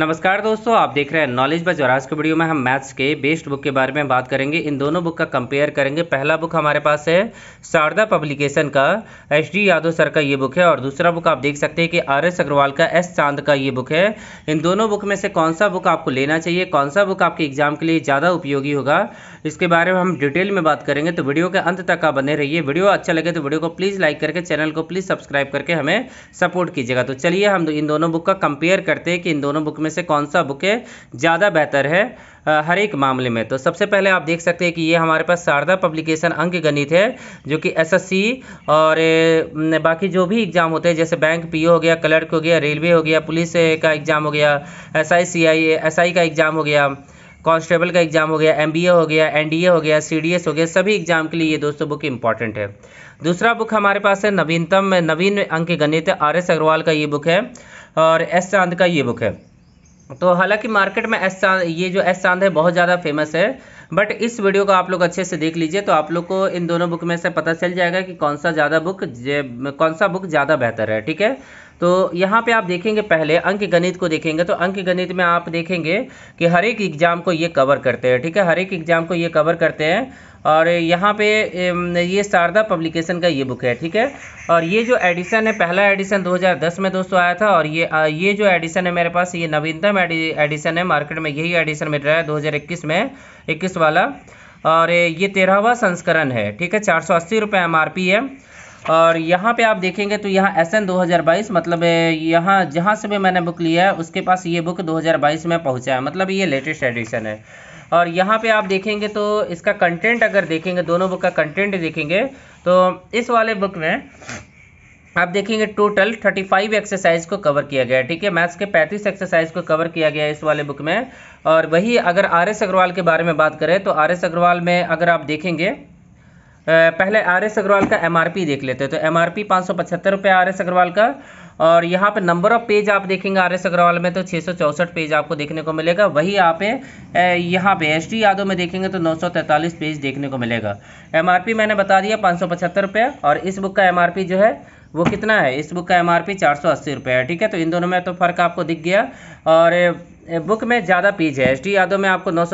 नमस्कार दोस्तों आप देख रहे हैं नॉलेज बच और आज के वीडियो में हम मैथ्स के बेस्ट बुक के बारे में बात करेंगे इन दोनों बुक का कंपेयर करेंगे पहला बुक हमारे पास है शारदा पब्लिकेशन का एच डी यादव सर का ये बुक है और दूसरा बुक आप देख सकते हैं कि आर एस अग्रवाल का एस चांद का ये बुक है इन दोनों बुक में से कौन सा बुक आपको लेना चाहिए कौन सा बुक आपके एग्जाम के लिए ज़्यादा उपयोगी होगा इसके बारे में हम डिटेल में बात करेंगे तो वीडियो के अंत तक आप बने रहिए वीडियो अच्छा लगे तो वीडियो को प्लीज़ लाइक करके चैनल को प्लीज़ सब्सक्राइब करके हमें सपोर्ट कीजिएगा तो चलिए हम इन दोनों बुक का कंपेयर करते हैं कि इन दोनों बुक में में से कौन सा बुक है ज़्यादा बेहतर है हर एक मामले में तो सबसे पहले आप देख सकते हैं कि ये हमारे पास शारदा पब्लिकेशन अंक गणित है जो कि एसएससी और बाकी जो भी एग्ज़ाम होते हैं जैसे बैंक पीओ हो गया क्लर्क हो गया रेलवे हो गया पुलिस का एग्ज़ाम हो गया एसआई सीआई एसआई का एग्ज़ाम हो गया कांस्टेबल का एग्ज़ाम हो गया एम हो गया एनडीए हो गया सी हो गया सभी एग्ज़ाम के लिए ये दोस्तों बुक इंपॉर्टेंट है दूसरा बुक हमारे पास है नवीनतम नवीन अंक गणित आर एस अग्रवाल का ये बुक है और एस चांद का ये बुक है तो हालांकि मार्केट में एस चांद ये जो एस चांद है बहुत ज़्यादा फेमस है बट इस वीडियो को आप लोग अच्छे से देख लीजिए तो आप लोग को इन दोनों बुक में से पता चल जाएगा कि कौन सा ज़्यादा बुक कौन सा बुक ज़्यादा बेहतर है ठीक है तो यहाँ पे आप देखेंगे पहले अंक गणित को देखेंगे तो अंक गणित में आप देखेंगे कि हर एक एग्ज़ाम को ये कवर करते हैं ठीक है हर एक एग्ज़ाम को ये कवर करते हैं और यहाँ पे ये शारदा पब्लिकेशन का ये बुक है ठीक है और ये जो एडिशन है पहला एडिशन 2010 में दोस्तों आया था और ये ये जो एडिशन है मेरे पास ये नवीनतम एडिशन है मार्केट में यही एडिशन मिल रहा है 2021 में 21 वाला और ये तेरहवा संस्करण है ठीक है चार सौ अस्सी रुपये है और यहाँ पे आप देखेंगे तो यहाँ एस एन दो हज़ार बाईस मतलब यहाँ जहाँ से भी मैंने बुक लिया है उसके पास ये बुक दो हज़ार बाईस में पहुँचा है मतलब ये लेटेस्ट एडिशन है और यहाँ पे आप देखेंगे तो इसका कंटेंट अगर देखेंगे दोनों बुक का कंटेंट देखेंगे तो इस वाले बुक में आप देखेंगे टोटल 35 एक्सरसाइज को कवर किया गया है ठीक है मैथ्स के 35 एक्सरसाइज को कवर किया गया है इस वाले बुक में और वही अगर आर एस अग्रवाल के बारे में बात करें तो आर एस अग्रवाल में अगर आप देखेंगे पहले आर एस अग्रवाल का एम आर पी देख लेते हैं तो एम आर पी पाँच सौ पचहत्तर रुपये आर एस अग्रवाल का और यहाँ पे नंबर ऑफ पेज आप देखेंगे आर एस अग्रवाल में तो छः पेज आपको देखने को मिलेगा वही आप यहाँ पे एस टी यादव में देखेंगे तो 943 पेज देखने को मिलेगा एमआरपी मैंने बता दिया पाँच रुपये और इस बुक का एमआरपी जो है वो कितना है इस बुक का एमआरपी 480 रुपये है ठीक है तो इन दोनों में तो फर्क आपको दिख गया और बुक में ज़्यादा पेज है एस यादव में आपको नौ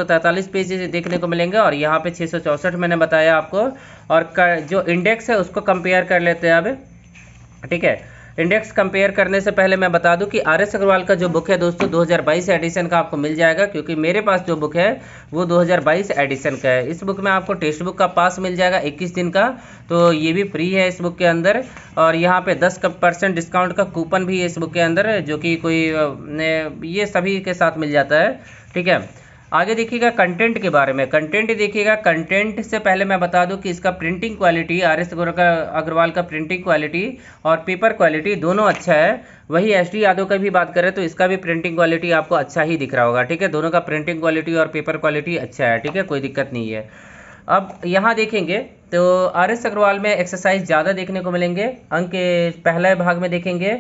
पेज देखने को मिलेंगे और यहाँ पे छः मैंने बताया आपको और जो इंडेक्स है उसको कंपेयर कर लेते हैं अब ठीक है इंडेक्स कंपेयर करने से पहले मैं बता दूं कि आर एस अग्रवाल का जो बुक है दोस्तों 2022 एडिशन का आपको मिल जाएगा क्योंकि मेरे पास जो बुक है वो 2022 एडिशन का है इस बुक में आपको टेक्स्ट बुक का पास मिल जाएगा 21 दिन का तो ये भी फ्री है इस बुक के अंदर और यहाँ पे दस परसेंट डिस्काउंट का कूपन भी है इस बुक के अंदर जो कि कोई ये सभी के साथ मिल जाता है ठीक है आगे देखिएगा कंटेंट के बारे में कंटेंट देखिएगा कंटेंट से पहले मैं बता दूं कि इसका printing quality R S Agarwal का प्रिंटिंग क्वालिटी और पेपर क्वालिटी दोनों अच्छा है वही एस डी यादव का भी बात करें तो इसका भी प्रिंटिंग क्वालिटी आपको अच्छा ही दिख रहा होगा ठीक है दोनों का प्रिंटिंग क्वालिटी और पेपर क्वालिटी अच्छा है ठीक है कोई दिक्कत नहीं है अब यहाँ देखेंगे तो आर एस अग्रवाल में एक्सरसाइज ज़्यादा देखने को मिलेंगे अंक के पहले भाग में देखेंगे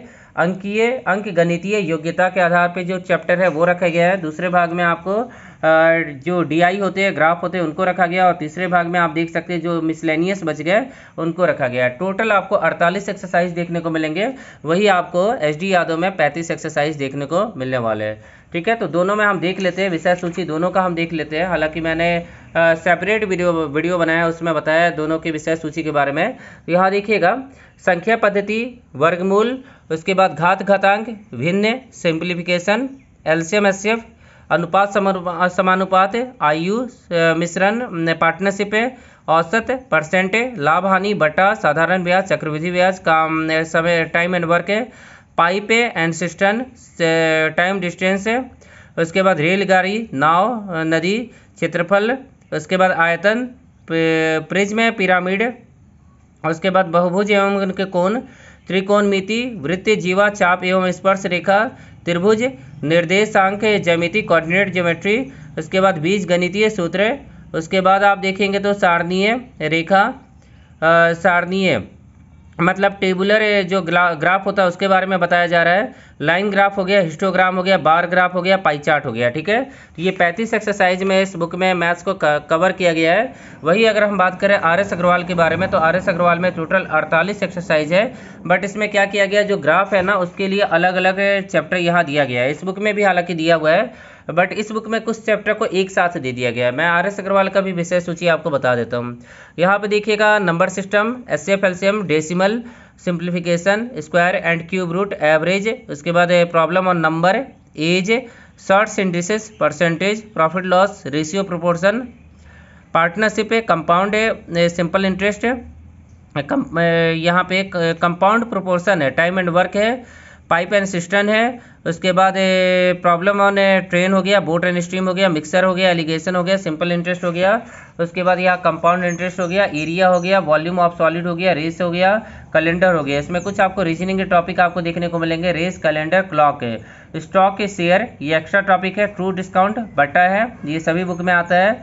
अंकीय अंक गणितीय योग्यता के आधार पे जो चैप्टर है वो रखा गया है दूसरे भाग में आपको जो डीआई होते हैं ग्राफ होते हैं उनको रखा गया और तीसरे भाग में आप देख सकते हैं जो मिसलेनियस बच गए उनको रखा गया है टोटल आपको 48 एक्सरसाइज देखने को मिलेंगे वही आपको एच यादव में 35 एक्सरसाइज देखने को मिलने वाले हैं ठीक है तो दोनों में हम देख लेते हैं विषय सूची दोनों का हम देख लेते हैं हालांकि मैंने सेपरेट वीडियो वीडियो बनाया उसमें बताया दोनों के विषय सूची के बारे में तो यहाँ देखिएगा संख्या पद्धति वर्गमूल उसके बाद घात घातांक भिन्न सिंप्लीफिकेशन एल्शियम एस अनुपात समानुपात आयु मिश्रण पार्टनरशिप औसत परसेंट लाभ हानि बटा साधारण ब्याज चक्रवृद्धि ब्याज काम समय time and work pipe and cistern time distance उसके बाद रेलगाड़ी नाव नदी क्षेत्रफल उसके बाद आयतन प्रिज्म पिरामिड उसके बाद बहुभुज एवं उनके कोण त्रिकोण मिति वृत्त जीवा चाप एवं स्पर्श रेखा त्रिभुज निर्देशांक जमिति कोऑर्डिनेट ज्योमेट्री उसके बाद बीज गणितीय सूत्र उसके बाद आप देखेंगे तो सारणीय रेखा सारणीय मतलब टेबुलर जो ग्राफ होता है उसके बारे में बताया जा रहा है लाइन ग्राफ हो गया हिस्टोग्राम हो गया बार ग्राफ हो गया पाई चार्ट हो गया ठीक है तो ये पैंतीस एक्सरसाइज में इस बुक में मैथ्स को कवर किया गया है वही अगर हम बात करें आर एस अग्रवाल के बारे में तो आर एस अग्रवाल में टोटल अड़तालीस एक्सरसाइज है बट इसमें क्या किया गया जो ग्राफ है ना उसके लिए अलग अलग चैप्टर यहाँ दिया गया है इस बुक में भी हालांकि दिया हुआ है बट इस बुक में कुछ चैप्टर को एक साथ दे दिया गया है मैं आर एस अग्रवाल का भी विषय सूची आपको बता देता हूँ यहाँ पर देखिएगा number system S F L M decimal simplification square and cube root average उसके बाद problem on number age short sentences percentage profit loss ratio proportion partnership है कंपाउंड है सिंपल इंटरेस्ट है यहाँ पे कंपाउंड प्रोपोर्शन है टाइम एंड वर्क है pipe and system है उसके बाद प्रॉब्लम ऑन ट्रेन हो गया बोट एंड स्ट्रीम हो गया मिक्सर हो गया एलिगेशन हो गया सिंपल इंटरेस्ट हो गया उसके बाद यहाँ कंपाउंड इंटरेस्ट हो गया एरिया हो गया वॉल्यूम ऑफ सॉलिड हो गया रेस हो गया कैलेंडर हो गया इसमें कुछ आपको रीजनिंग के टॉपिक आपको देखने को मिलेंगे रेस कैलेंडर क्लॉक है स्टॉक के शेयर ये एक्स्ट्रा टॉपिक है ट्रू डिस्काउंट बटा है ये सभी बुक में आता है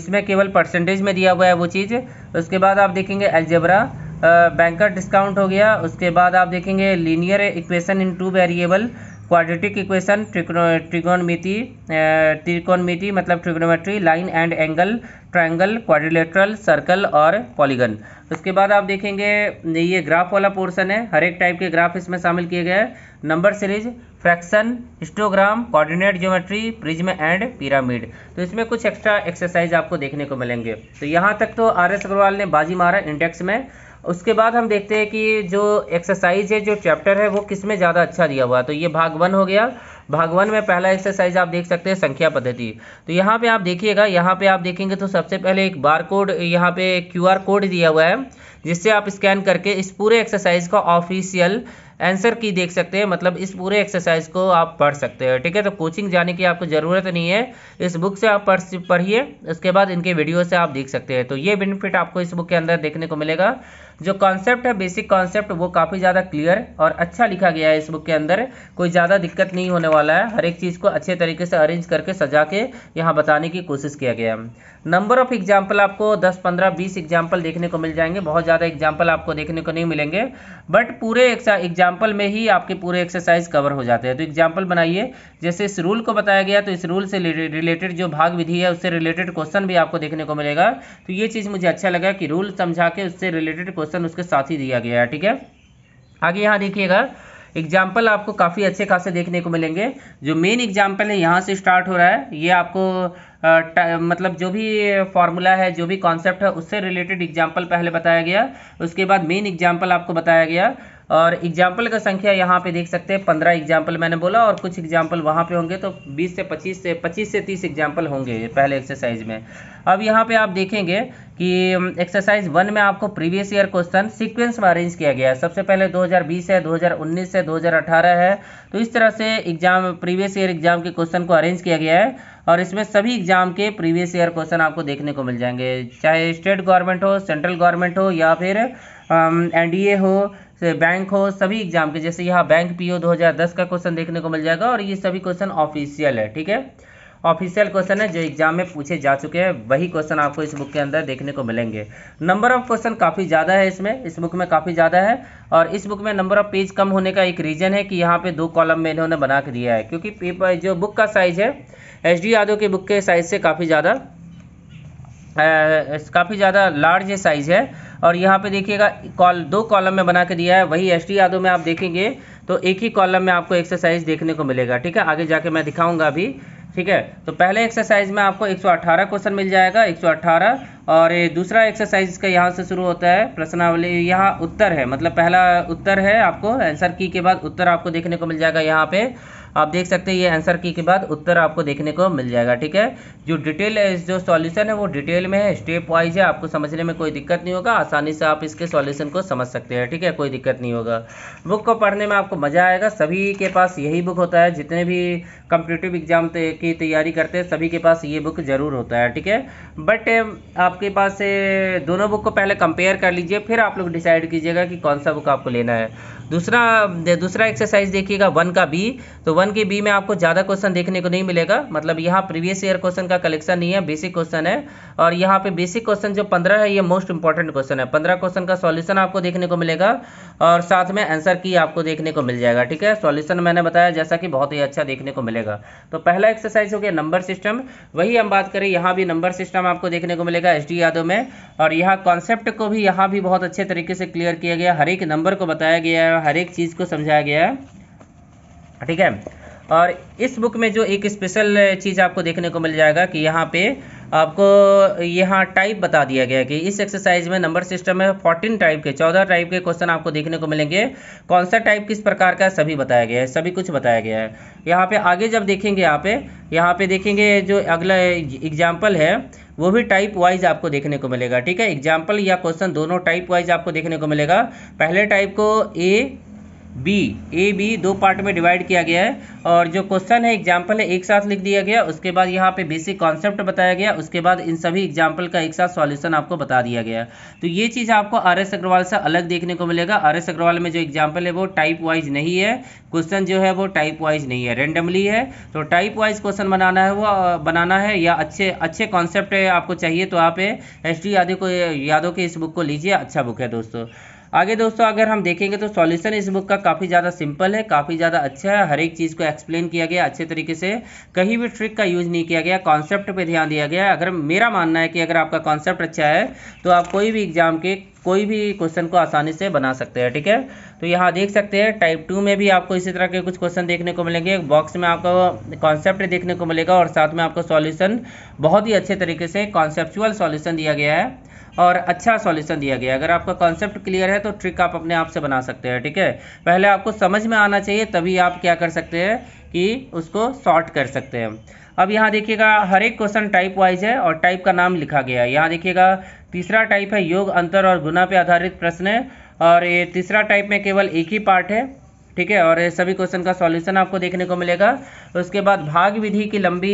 इसमें केवल परसेंटेज में दिया हुआ है वो चीज़ उसके बाद आप देखेंगे एल्जेब्रा बैंकर डिस्काउंट हो गया उसके बाद आप देखेंगे linear equation in two variable quadratic equation ट्रिकोनमिति त्रिकोणमिति मतलब trigonometry line and angle triangle quadrilateral circle और पॉलीगन उसके बाद आप देखेंगे ये ग्राफ वाला पोर्शन है हर एक टाइप के ग्राफ इसमें शामिल किए गए हैं number series fraction histogram coordinate geometry prism and pyramid तो इसमें कुछ एक्स्ट्रा एक्सरसाइज आपको देखने को मिलेंगे तो यहाँ तक तो आर एस अग्रवाल ने बाजी मारा इंडेक्स में उसके बाद हम देखते हैं कि जो एक्सरसाइज है जो चैप्टर है वो किस में ज़्यादा अच्छा दिया हुआ है तो ये भाग वन हो गया भाग वन में पहला एक्सरसाइज आप देख सकते हैं संख्या पद्धति तो यहाँ पे आप देखिएगा यहाँ पे आप देखेंगे तो सबसे पहले एक बार कोड यहाँ पे क्यूआर कोड दिया हुआ है जिससे आप स्कैन करके इस पूरे एक्सरसाइज का ऑफिशियल आंसर की देख सकते हैं मतलब इस पूरे एक्सरसाइज को आप पढ़ सकते हैं ठीक है तो कोचिंग जाने की आपको ज़रूरत नहीं है इस बुक से आप पढ़ पढ़िए उसके बाद इनके वीडियो से आप देख सकते हैं तो ये बेनिफिट आपको इस बुक के अंदर देखने को मिलेगा जो कॉन्सेप्ट है बेसिक कॉन्सेप्ट वो काफ़ी ज़्यादा क्लियर और अच्छा लिखा गया है इस बुक के अंदर कोई ज़्यादा दिक्कत नहीं होने वाला है हर एक चीज़ को अच्छे तरीके से अरेंज करके सजा के यहाँ बताने की कोशिश किया गया है नंबर ऑफ एग्जाम्पल आपको दस पंद्रह बीस एग्जाम्पल देखने को मिल जाएंगे बहुत ज़्यादा एग्जाम्पल आपको देखने को नहीं मिलेंगे बट पूरे एग्जाम्पल में ही आपके पूरे एक्सरसाइज कवर हो जाते हैं तो एग्जाम्पल बनाइए जैसे इस रूल को बताया गया तो इस रूल से रिलेटेड जो भाग विधि है उससे रिलेटेड क्वेश्चन भी आपको देखने को मिलेगा तो ये चीज़ मुझे अच्छा लगा कि रूल समझा के उससे रिलेटेड क्वेश्चन क्वेश्चन उसके साथ ही दिया गया है ठीक है आगे यहाँ देखिएगा एग्जाम्पल आपको काफ़ी अच्छे खासे देखने को मिलेंगे जो मेन एग्जाम्पल है यहाँ से स्टार्ट हो रहा है ये आपको आ, मतलब जो भी फार्मूला है जो भी कॉन्सेप्ट है उससे रिलेटेड एग्जाम्पल पहले बताया गया उसके बाद मेन एग्जाम्पल आपको बताया गया और एग्जाम्पल का संख्या यहाँ पे देख सकते हैं पंद्रह एग्जाम्पल मैंने बोला और कुछ एग्जाम्पल वहाँ पे होंगे तो बीस से पच्चीस से पच्चीस से तीस एग्जाम्पल होंगे पहले एक्सरसाइज में अब यहाँ पे आप देखेंगे कि एक्सरसाइज um, वन में आपको प्रीवियस ईयर क्वेश्चन सीक्वेंस में अरेंज किया गया है सबसे पहले 2020 है 2019 है 2018 है तो इस तरह से एग्जाम प्रीवियस ईयर एग्जाम के क्वेश्चन को अरेंज किया गया है और इसमें सभी एग्जाम के प्रीवियस ईयर क्वेश्चन आपको देखने को मिल जाएंगे चाहे स्टेट गवर्नमेंट हो सेंट्रल गवर्नमेंट हो या फिर एन um, हो बैंक हो सभी एग्जाम के जैसे यहाँ बैंक पीओ 2010 का क्वेश्चन देखने को मिल जाएगा और ये सभी क्वेश्चन ऑफिशियल है ठीक है ऑफिशियल क्वेश्चन है जो एग्जाम में पूछे जा चुके हैं वही क्वेश्चन आपको इस बुक के अंदर देखने को मिलेंगे नंबर ऑफ क्वेश्चन काफ़ी ज़्यादा है इसमें इस बुक में काफ़ी ज़्यादा है और इस बुक में नंबर ऑफ पेज कम होने का एक रीज़न है कि यहाँ पे दो कॉलम में इन्होंने बना के दिया है क्योंकि पेपर जो बुक का साइज़ है एच डी यादव की बुक के साइज़ से काफ़ी ज़्यादा काफ़ी ज़्यादा लार्ज साइज है और यहाँ पे देखिएगा कॉल दो कॉलम में बना के दिया है वही एस टी यादव में आप देखेंगे तो एक ही कॉलम में आपको एक्सरसाइज देखने को मिलेगा ठीक है आगे जाके मैं दिखाऊंगा अभी ठीक है तो पहले एक्सरसाइज में आपको 118 क्वेश्चन मिल जाएगा 118 और ये दूसरा एक्सरसाइज का यहाँ से शुरू होता है प्रश्नावली यहाँ उत्तर है मतलब पहला उत्तर है आपको आंसर की के बाद उत्तर आपको देखने को मिल जाएगा यहाँ पे आप देख सकते हैं ये आंसर की के बाद उत्तर आपको देखने को मिल जाएगा ठीक है जो डिटेल जो सॉल्यूशन है वो डिटेल में है स्टेप वाइज है आपको समझने में कोई दिक्कत नहीं होगा आसानी से आप इसके सॉल्यूशन को समझ सकते हैं ठीक है कोई दिक्कत नहीं होगा बुक को पढ़ने में आपको मज़ा आएगा सभी के पास यही बुक होता है जितने भी कंपिटेटिव एग्ज़ाम की तैयारी करते हैं सभी के पास ये बुक ज़रूर होता है ठीक है बट आपके पास दोनों बुक को पहले कंपेयर कर लीजिए फिर आप लोग डिसाइड कीजिएगा कि कौन सा बुक आपको लेना है दूसरा दूसरा एक्सरसाइज देखिएगा वन का बी तो वन के बी में आपको ज़्यादा क्वेश्चन देखने को नहीं मिलेगा मतलब यहाँ प्रीवियस ईयर क्वेश्चन का कलेक्शन नहीं है बेसिक क्वेश्चन है और यहाँ पे बेसिक क्वेश्चन जो पंद्रह है ये मोस्ट इंपॉर्टेंट क्वेश्चन है पंद्रह क्वेश्चन का सॉल्यूशन आपको देखने को मिलेगा और साथ में आंसर की आपको देखने को मिल जाएगा ठीक है सॉल्यूशन मैंने बताया जैसा कि बहुत ही अच्छा देखने को मिलेगा मिलेगा तो पहला एक्सरसाइज हो गया नंबर सिस्टम वही हम बात करें यहाँ भी नंबर सिस्टम आपको देखने को मिलेगा एस यादव में और यहाँ कॉन्सेप्ट को भी यहाँ भी बहुत अच्छे तरीके से क्लियर किया गया हर एक नंबर को बताया गया है हर एक चीज़ को समझाया गया है ठीक है और इस बुक में जो एक स्पेशल चीज़ आपको देखने को मिल जाएगा कि यहाँ पे आपको यहाँ टाइप बता दिया गया कि इस एक्सरसाइज में नंबर सिस्टम में फोर्टीन टाइप के चौदह टाइप के क्वेश्चन आपको देखने को मिलेंगे कौन सा टाइप किस प्रकार का सभी बताया गया है सभी कुछ बताया गया है यहाँ पे आगे जब देखेंगे यहाँ पे यहाँ पे देखेंगे जो अगला एग्जाम्पल है वो भी टाइप वाइज आपको देखने को मिलेगा ठीक है एग्जाम्पल या क्वेश्चन दोनों टाइप वाइज आपको देखने को मिलेगा पहले टाइप को ए बी ए बी दो पार्ट में डिवाइड किया गया है और जो क्वेश्चन है एग्जाम्पल है एक साथ लिख दिया गया उसके बाद यहाँ पे बेसिक कॉन्सेप्ट बताया गया उसके बाद इन सभी एग्जाम्पल का एक साथ सॉल्यूशन आपको बता दिया गया तो ये चीज़ आपको आर एस अग्रवाल से अलग देखने को मिलेगा आर एस अग्रवाल में जो एग्जाम्पल है वो टाइप वाइज नहीं है क्वेश्चन जो है वो टाइप वाइज नहीं है रेंडमली है तो टाइप वाइज क्वेश्चन बनाना है वो बनाना है या अच्छे अच्छे कॉन्सेप्ट आपको चाहिए तो आप एस टी यादव को यादव के इस बुक को लीजिए अच्छा बुक है दोस्तों आगे दोस्तों अगर हम देखेंगे तो सॉल्यूशन इस बुक का काफ़ी ज़्यादा सिंपल है काफ़ी ज़्यादा अच्छा है हर एक चीज़ को एक्सप्लेन किया गया अच्छे तरीके से कहीं भी ट्रिक का यूज नहीं किया गया कॉन्सेप्ट पर ध्यान दिया गया अगर मेरा मानना है कि अगर आपका कॉन्सेप्ट अच्छा है तो आप कोई भी एग्जाम के कोई भी क्वेश्चन को आसानी से बना सकते हैं ठीक है तो यहाँ देख सकते हैं टाइप टू में भी आपको इसी तरह के कुछ क्वेश्चन देखने को मिलेंगे बॉक्स में आपको कॉन्सेप्ट देखने को मिलेगा और साथ में आपको सॉल्यूशन बहुत ही अच्छे तरीके से कॉन्सेप्चुअल सॉल्यूशन दिया गया है और अच्छा सॉल्यूशन दिया गया अगर आपका कॉन्सेप्ट क्लियर है तो ट्रिक आप अपने आप से बना सकते हैं ठीक है पहले आपको समझ में आना चाहिए तभी आप क्या कर सकते हैं कि उसको सॉर्ट कर सकते हैं अब यहाँ देखिएगा हर एक क्वेश्चन टाइप वाइज है और टाइप का नाम लिखा गया है यहाँ देखिएगा तीसरा टाइप है योग अंतर और गुना पे आधारित प्रश्न है और ये तीसरा टाइप में केवल एक ही पार्ट है ठीक है और ये सभी क्वेश्चन का सॉल्यूशन आपको देखने को मिलेगा उसके बाद भाग विधि की लंबी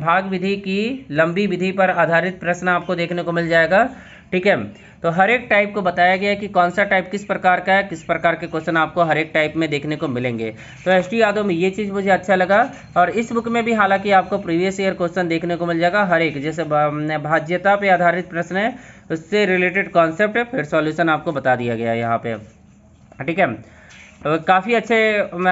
भाग विधि की लंबी विधि पर आधारित प्रश्न आपको देखने को मिल जाएगा ठीक है तो हर एक टाइप को बताया गया है कि कौन सा टाइप किस प्रकार का है किस प्रकार के क्वेश्चन आपको हर एक टाइप में देखने को मिलेंगे तो एस टी यादव में ये चीज़ मुझे अच्छा लगा और इस बुक में भी हालांकि आपको प्रीवियस ईयर क्वेश्चन देखने को मिल जाएगा हर एक जैसे भाज्यता पर आधारित प्रश्न है उससे रिलेटेड कॉन्सेप्ट है फिर सॉल्यूशन आपको बता दिया गया है यहाँ पे ठीक है तो काफ़ी अच्छे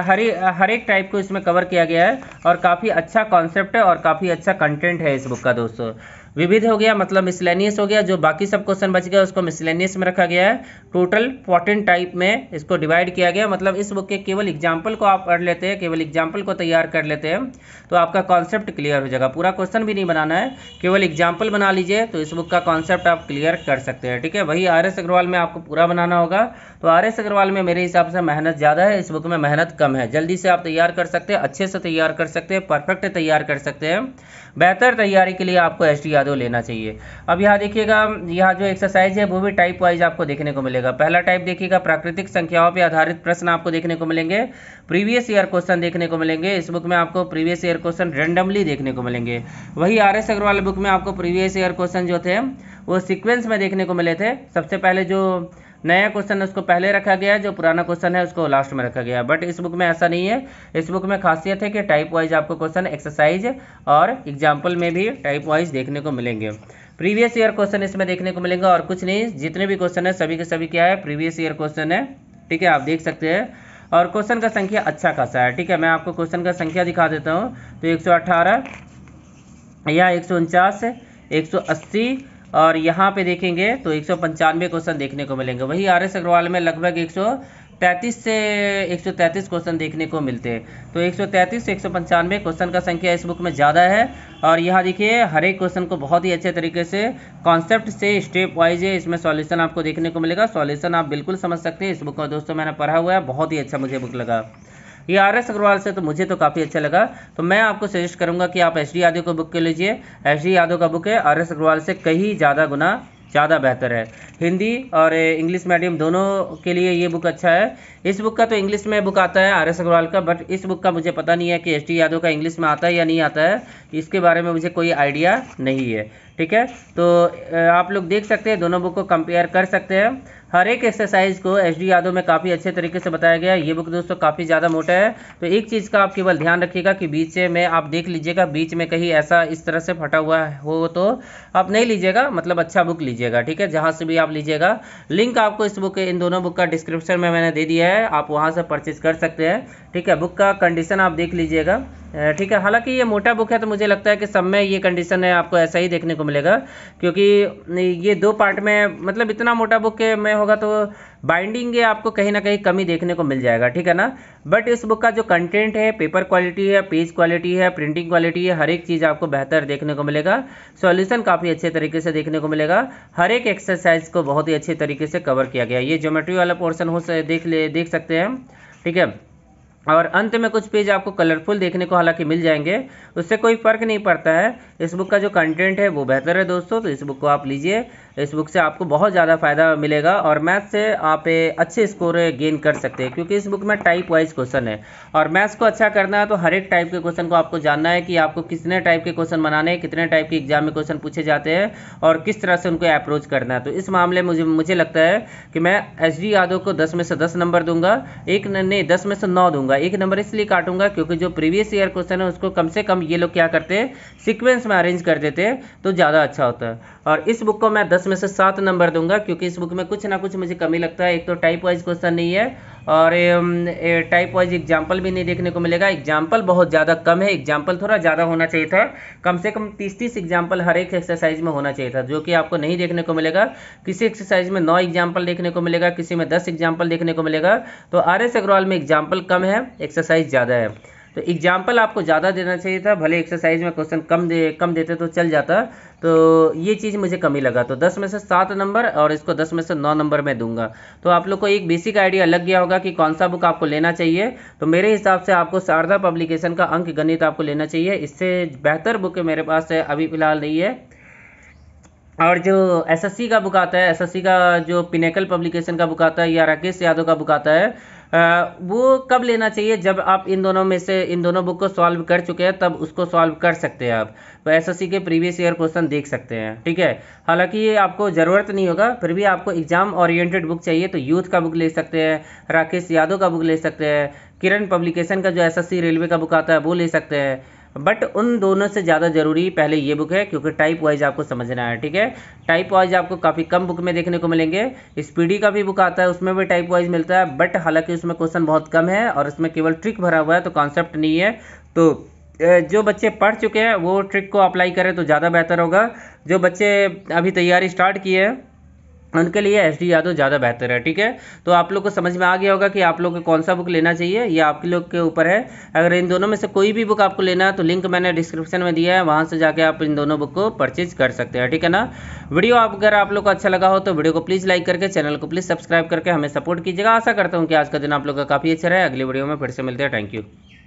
हर हर एक टाइप को इसमें कवर किया गया है और काफ़ी अच्छा कॉन्सेप्ट है और काफ़ी अच्छा कंटेंट है इस बुक का दोस्तों विविध हो गया मतलब मिसलेनियस हो गया जो बाकी सब क्वेश्चन बच गया उसको मिसलेनियस में रखा गया है टोटल फोर्टीन टाइप में इसको डिवाइड किया गया मतलब इस बुक के केवल एग्जाम्पल को आप पढ़ लेते हैं केवल एग्जाम्पल को तैयार कर लेते हैं तो आपका कॉन्सेप्ट क्लियर हो जाएगा पूरा क्वेश्चन भी नहीं बनाना है केवल एग्जाम्पल बना लीजिए तो इस बुक का कॉन्सेप्ट आप क्लियर कर सकते हैं ठीक है वही आर एस अग्रवाल में आपको पूरा बनाना होगा तो आर एस अग्रवाल में मेरे हिसाब से मेहनत ज़्यादा है इस बुक में मेहनत कम है जल्दी से आप तैयार कर सकते हैं अच्छे से तैयार कर सकते हैं परफेक्ट तैयार कर सकते हैं बेहतर तैयारी के लिए आपको एस टी यादव लेना चाहिए अब यहाँ देखिएगा यहाँ जो एक्सरसाइज है वो भी टाइप वाइज आपको देखने को मिलेगा पहला टाइप देखिएगा प्राकृतिक संख्याओं पर आधारित प्रश्न आपको देखने को मिलेंगे प्रीवियस ईयर क्वेश्चन देखने को मिलेंगे इस बुक में आपको प्रीवियस ईयर क्वेश्चन रेंडमली देखने को मिलेंगे वही आर एस अग्रवाल बुक में आपको प्रीवियस ईयर क्वेश्चन जो थे वो सीक्वेंस में देखने को मिले थे सबसे पहले जो नया क्वेश्चन उसको पहले रखा गया है जो पुराना क्वेश्चन है उसको लास्ट में रखा गया है बट इस बुक में ऐसा नहीं है इस बुक में खासियत है कि टाइप वाइज आपको क्वेश्चन एक्सरसाइज और एग्जाम्पल में भी टाइप वाइज देखने को मिलेंगे प्रीवियस ईयर क्वेश्चन इसमें देखने को मिलेंगे और कुछ नहीं जितने भी क्वेश्चन है सभी के सभी क्या है प्रीवियस ईयर क्वेश्चन है ठीक है आप देख सकते हैं और क्वेश्चन का संख्या अच्छा खासा है ठीक है मैं आपको क्वेश्चन का संख्या दिखा देता हूँ तो एक सौ अट्ठारह या एक सौ उनचास एक सौ अस्सी और यहाँ पे देखेंगे तो एक क्वेश्चन देखने को मिलेंगे वही आर एस अग्रवाल में लगभग एक तैंतीस से 133 क्वेश्चन देखने को मिलते हैं तो 133 से एक क्वेश्चन का संख्या इस बुक में ज़्यादा है और यहाँ देखिए हर एक क्वेश्चन को बहुत ही अच्छे तरीके से कॉन्सेप्ट से स्टेप वाइज है इसमें सॉल्यूशन आपको देखने को मिलेगा सॉल्यूशन आप बिल्कुल समझ सकते हैं इस बुक को दोस्तों मैंने पढ़ा हुआ है बहुत ही अच्छा मुझे बुक लगा ये आर एस अग्रवाल से तो मुझे तो काफ़ी अच्छा लगा तो मैं आपको सजेस्ट करूँगा कि आप एच डी यादव को बुक कर लीजिए एच डी यादव का बुक है आर एस अग्रवाल से कहीं ज़्यादा गुना ज़्यादा बेहतर है हिंदी और इंग्लिश मीडियम दोनों के लिए ये बुक अच्छा है इस बुक का तो इंग्लिश में बुक आता है आर एस अग्रवाल का बट इस बुक का मुझे पता नहीं है कि एस टी यादव का इंग्लिश में आता है या नहीं आता है इसके बारे में मुझे कोई आइडिया नहीं है ठीक है तो आप लोग देख सकते हैं दोनों बुक को कंपेयर कर सकते हैं हर एक एक्सरसाइज को एच डी यादव में काफ़ी अच्छे तरीके से बताया गया है ये बुक दोस्तों काफ़ी ज़्यादा मोटा है तो एक चीज़ का आप केवल ध्यान रखिएगा कि बीच में आप देख लीजिएगा बीच में कहीं ऐसा इस तरह से फटा हुआ हो तो आप नहीं लीजिएगा मतलब अच्छा बुक लीजिएगा ठीक है जहाँ से भी आप लीजिएगा लिंक आपको इस बुक इन दोनों बुक का डिस्क्रिप्शन में मैंने दे दिया है आप वहाँ से परचेज कर सकते हैं ठीक है बुक का कंडीशन आप देख लीजिएगा ठीक है हालांकि ये मोटा बुक है तो मुझे लगता है कि सब में ये कंडीशन है आपको ऐसा ही देखने को मिलेगा क्योंकि ये दो पार्ट में मतलब इतना मोटा बुक में होगा तो बाइंडिंग ये आपको कहीं ना कहीं कमी देखने को मिल जाएगा ठीक है ना बट इस बुक का जो कंटेंट है पेपर क्वालिटी है पेज क्वालिटी है प्रिंटिंग क्वालिटी है हर एक चीज़ आपको बेहतर देखने को मिलेगा सॉल्यूशन काफ़ी अच्छे तरीके से देखने को मिलेगा हर एक एक्सरसाइज को बहुत ही अच्छे तरीके से कवर किया गया ये ज्योमेट्री वाला पोर्सन हो देख ले देख सकते हैं ठीक है और अंत में कुछ पेज आपको कलरफुल देखने को हालांकि मिल जाएंगे उससे कोई फ़र्क नहीं पड़ता है इस बुक का जो कंटेंट है वो बेहतर है दोस्तों तो इस बुक को आप लीजिए इस बुक से आपको बहुत ज़्यादा फ़ायदा मिलेगा और मैथ्स से आप अच्छे स्कोर गेन कर सकते हैं क्योंकि इस बुक में टाइप वाइज क्वेश्चन है और मैथ्स को अच्छा करना है तो हर एक टाइप के क्वेश्चन को आपको जानना है कि आपको कितने टाइप के क्वेश्चन बनाने हैं कितने टाइप के एग्जाम में क्वेश्चन पूछे जाते हैं और किस तरह से उनको अप्रोच करना है तो इस मामले में मुझे मुझे लगता है कि मैं एस डी यादव को दस में से दस नंबर दूंगा एक नहीं दस में से नौ दूंगा एक नंबर इसलिए काटूंगा क्योंकि जो प्रीवियस ईयर क्वेश्चन है उसको कम से कम ये लोग क्या करते हैं सिक्वेंस में अरेंज कर देते हैं तो ज़्यादा अच्छा होता है और इस बुक को मैं दस दस में से सात नंबर दूंगा क्योंकि इस बुक में कुछ ना कुछ मुझे कमी लगता है एक तो टाइप वाइज क्वेश्चन नहीं है और टाइप वाइज एग्जाम्पल भी नहीं देखने को मिलेगा एग्जाम्पल बहुत ज़्यादा कम है एग्जाम्पल थोड़ा ज़्यादा होना चाहिए था कम से कम तीस तीस एग्जाम्पल हर एक एक्सरसाइज में होना चाहिए था जो कि आपको नहीं देखने को मिलेगा किसी एक्सरसाइज में नौ एग्जाम्पल देखने को मिलेगा किसी में दस एग्जाम्पल देखने को मिलेगा तो आर एस अग्रवाल में एग्जाम्पल कम है एक्सरसाइज ज़्यादा है तो एग्जाम्पल आपको ज़्यादा देना चाहिए था भले एक्सरसाइज में क्वेश्चन कम दे कम देते तो चल जाता तो ये चीज़ मुझे कमी लगा तो दस में से सात नंबर और इसको दस में से नौ नंबर मैं दूंगा तो आप लोग को एक बेसिक आइडिया लग गया होगा कि कौन सा बुक आपको लेना चाहिए तो मेरे हिसाब से आपको शारदा पब्लिकेशन का अंक गणित आपको लेना चाहिए इससे बेहतर बुक मेरे पास अभी फिलहाल नहीं है और जो एसएससी का बुक आता है एसएससी का जो पिनेकल पब्लिकेशन का बुक आता है या राकेश यादव का बुक आता है वो कब लेना चाहिए जब आप इन दोनों में से इन दोनों बुक को सॉल्व कर चुके हैं तब उसको सॉल्व कर सकते हैं आप तो एसएससी के प्रीवियस ईयर क्वेश्चन देख सकते हैं ठीक है हालांकि ये आपको ज़रूरत नहीं होगा फिर भी आपको एग्जाम ओरिएंटेड बुक चाहिए तो यूथ का बुक ले सकते हैं राकेश यादव का बुक ले सकते हैं किरण पब्लिकेशन का जो एस रेलवे का बुक आता है वो ले सकते हैं बट उन दोनों से ज़्यादा ज़रूरी पहले ये बुक है क्योंकि टाइप वाइज आपको समझना है ठीक है टाइप वाइज आपको काफ़ी कम बुक में देखने को मिलेंगे स्पीडी का भी बुक आता है उसमें भी टाइप वाइज मिलता है बट हालांकि उसमें क्वेश्चन बहुत कम है और उसमें केवल ट्रिक भरा हुआ है तो कॉन्सेप्ट नहीं है तो जो बच्चे पढ़ चुके हैं वो ट्रिक को अप्लाई करें तो ज़्यादा बेहतर होगा जो बच्चे अभी तैयारी स्टार्ट किए हैं उनके लिए एस डी यादव ज़्यादा बेहतर है ठीक है तो आप लोग को समझ में आ गया होगा कि आप लोग को कौन सा बुक लेना चाहिए ये आपके लोग के ऊपर है अगर इन दोनों में से कोई भी बुक आपको लेना है तो लिंक मैंने डिस्क्रिप्शन में दिया है वहाँ से जाके आप इन दोनों बुक को परचेज कर सकते हैं ठीक है ना वीडियो आप अगर आप लोग को अच्छा लगा हो तो वीडियो को प्लीज़ लाइक करके चैनल को प्लीज़ सब्सक्राइब करके हमें सपोर्ट कीजिएगा आशा करता हूँ कि आज का दिन आप लोग का काफ़ी अच्छा रहे अगली वीडियो में फिर से मिलते हैं थैंक यू